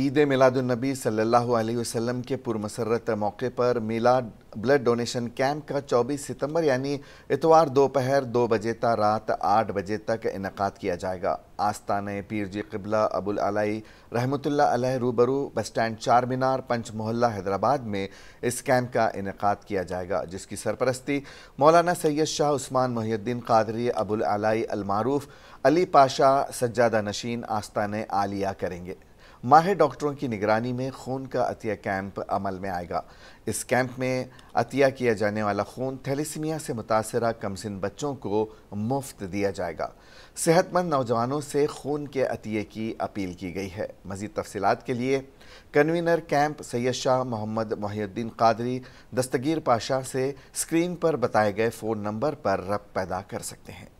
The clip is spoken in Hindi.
ईद मिलादुलनबी सल्लल्लाहु अलैहि वसल्लम के पुरमसरत मौके पर मिलाद ब्लड डोनेशन कैंप का 24 सितंबर यानी इतवार दोपहर दो, दो बजे तक रात आठ बजे तक इनका किया जाएगा आस्थान पीर जी कबला अबुल अलाई रहमतुल्ला अलह रूबरू बस स्टैंड चार मीनार पंच मोहल्ला हैदराबाद में इस कैंप का इनका किया जाएगा जिसकी सरपरस्ती मौलाना सैयद शाह उस्मान मोहद्दीन कादरी अबुल अलाई अलमारूफ अली पाशा सज्जादा नशीन आस्थान आलिया करेंगे माहिर डॉक्टरों की निगरानी में खून का अतिया कैंप अमल में आएगा इस कैंप में अतिया किया जाने वाला खून थैलीसमिया से मुतासर कमसिन बच्चों को मुफ्त दिया जाएगा सेहतमंद नौजवानों से खून के अतिये की अपील की गई है मज़ीद तफसीत के लिए कन्वीनर कैंप सैयद शाह मोहम्मद मोहुद्दीन कादरी दस्तगीर पाशा से स्क्रीन पर बताए गए फ़ोन नंबर पर रब पैदा कर सकते हैं